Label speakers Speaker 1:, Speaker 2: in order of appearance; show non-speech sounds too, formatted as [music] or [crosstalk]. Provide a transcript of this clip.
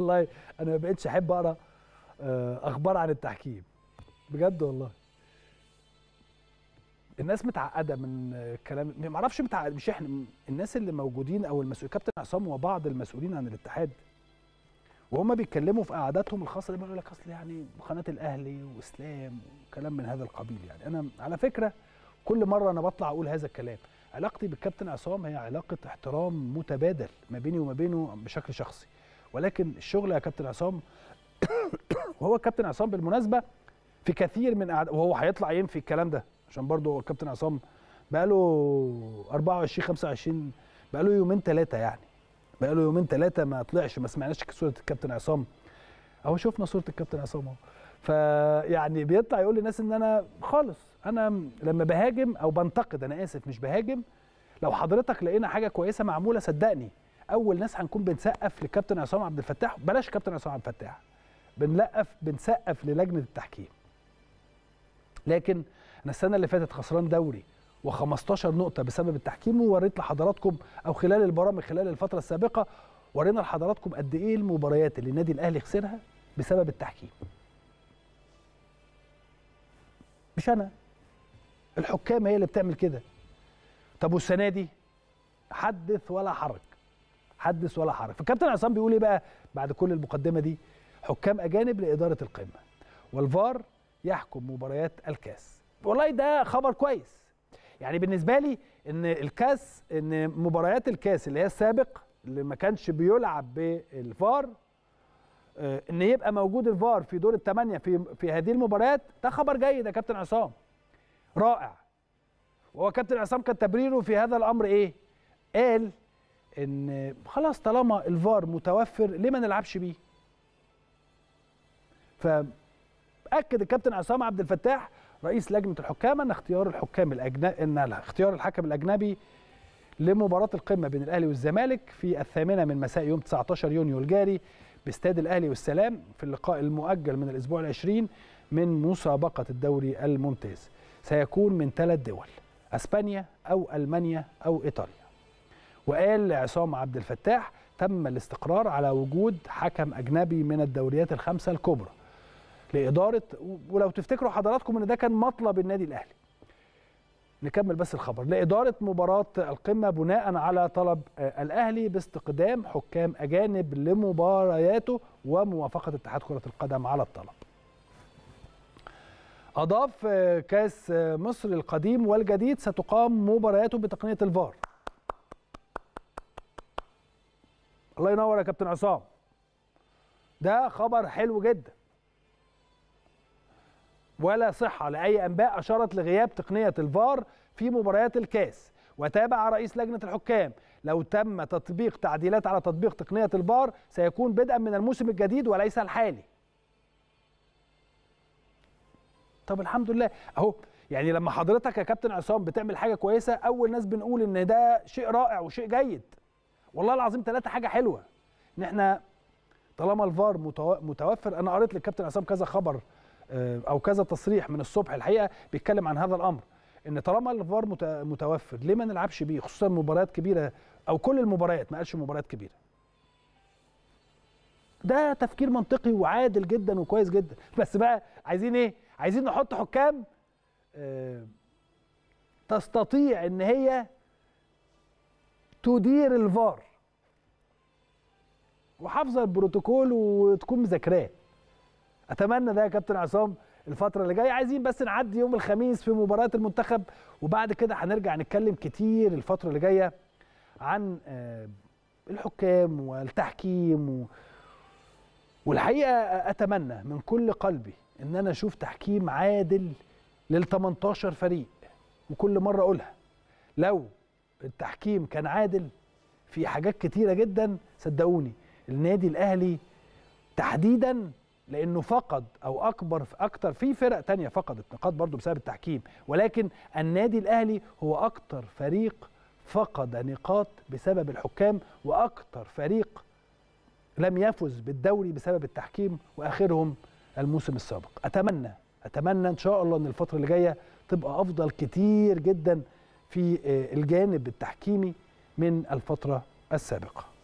Speaker 1: والله انا ما بقتش احب اقرا آه، اخبار عن التحكيم بجد والله الناس متعقده من الكلام ما اعرفش متعقد مش احنا الناس اللي موجودين او المسؤول كابتن عصام وبعض المسؤولين عن الاتحاد وهم بيتكلموا في قعداتهم الخاصه دي بيقول لك اصل يعني قناه الاهلي واسلام وكلام من هذا القبيل يعني انا على فكره كل مره انا بطلع اقول هذا الكلام علاقتي بالكابتن عصام هي علاقه احترام متبادل ما بيني وما بينه بشكل شخصي ولكن الشغل يا كابتن عصام [coughs] وهو كابتن عصام بالمناسبه في كثير من أعد... وهو هيطلع ينفي الكلام ده عشان برضه الكابتن عصام بقاله 24 25 بقاله يومين ثلاثه يعني بقاله يومين ثلاثه ما طلعش ما سمعناش صوره الكابتن عصام اهو شفنا صوره الكابتن عصام اهو فيعني بيطلع يقول للناس ان انا خالص انا لما بهاجم او بنتقد انا اسف مش بهاجم لو حضرتك لقينا حاجه كويسه معموله صدقني اول ناس هنكون بنسقف لكابتن عصام عبد الفتاح بلاش كابتن عصام عبد الفتاح بنلقف بنسقف للجنه التحكيم لكن انا السنه اللي فاتت خسران دوري و15 نقطه بسبب التحكيم ووريت لحضراتكم او خلال البرامج خلال الفتره السابقه ورينا لحضراتكم قد ايه المباريات اللي النادي الاهلي خسرها بسبب التحكيم مش انا الحكام هي اللي بتعمل كده طب والسنه دي حدث ولا حرج حدث ولا حرج فالكابتن عصام بيقول ايه بقى بعد كل المقدمه دي حكام اجانب لاداره القمه والفار يحكم مباريات الكاس والله ده خبر كويس يعني بالنسبه لي ان الكاس ان مباريات الكاس اللي هي السابق اللي ما كانش بيلعب بالفار آه، ان يبقى موجود الفار في دور الثمانيه في في هذه المباريات ده خبر جيد يا كابتن عصام رائع وهو كابتن عصام كان تبريره في هذا الامر ايه قال ان خلاص طالما الفار متوفر ليه ما نلعبش بيه فاكد الكابتن عصام عبد الفتاح رئيس لجنه الحكام ان اختيار الحكام الاجنبي ان اختيار الحكم الاجنبي لمباراه القمه بين الاهلي والزمالك في الثامنه من مساء يوم 19 يونيو الجاري باستاد الاهلي والسلام في اللقاء المؤجل من الاسبوع العشرين من مسابقه الدوري الممتاز سيكون من ثلاث دول اسبانيا او المانيا او ايطاليا وقال لعصام عبد الفتاح تم الاستقرار على وجود حكم أجنبي من الدوريات الخمسة الكبرى لإدارة ولو تفتكروا حضراتكم إن ده كان مطلب النادي الأهلي نكمل بس الخبر لإدارة مباراة القمة بناء على طلب آه، الأهلي باستقدام حكام أجانب لمبارياته وموافقة اتحاد كرة القدم على الطلب أضاف آه، كاس آه، مصر القديم والجديد ستقام مبارياته بتقنية الفار الله ينور يا كابتن عصام ده خبر حلو جدا ولا صحة لأي أنباء أشارت لغياب تقنية الفار في مباريات الكاس وتابع رئيس لجنة الحكام لو تم تطبيق تعديلات على تطبيق تقنية الفار سيكون بدءا من الموسم الجديد وليس الحالي طب الحمد لله اهو يعني لما حضرتك يا كابتن عصام بتعمل حاجه كويسه اول ناس بنقول ان ده شيء رائع وشيء جيد والله العظيم ثلاثه حاجه حلوه ان احنا طالما الفار متوفر انا قريت للكابتن عصام كذا خبر آه، او كذا تصريح من الصبح الحقيقه بيتكلم عن هذا الامر ان طالما الفار متوفر ليه ما نلعبش بيه خصوصا مباريات كبيره او كل المباريات ما قالش مباريات كبيره ده تفكير منطقي وعادل جدا وكويس جدا بس بقى عايزين ايه عايزين نحط حكام آه، تستطيع ان هي تدير الفار وحافظه البروتوكول وتكون مذاكراه اتمنى ده يا كابتن عصام الفتره اللي جايه عايزين بس نعدي يوم الخميس في مباراه المنتخب وبعد كده هنرجع نتكلم كتير الفتره اللي جايه عن آه، الحكام والتحكيم و... والحقيقه اتمنى من كل قلبي ان انا اشوف تحكيم عادل لل 18 فريق وكل مره اقولها لو التحكيم كان عادل في حاجات كتيره جدا صدقوني النادي الاهلي تحديدا لانه فقد او اكبر في اكتر في فرق تانية فقدت نقاط برضه بسبب التحكيم ولكن النادي الاهلي هو اكتر فريق فقد نقاط بسبب الحكام واكتر فريق لم يفز بالدوري بسبب التحكيم واخرهم الموسم السابق اتمنى اتمنى ان شاء الله ان الفتره اللي جايه تبقى افضل كتير جدا في آه، الجانب التحكيمي من الفتره السابقه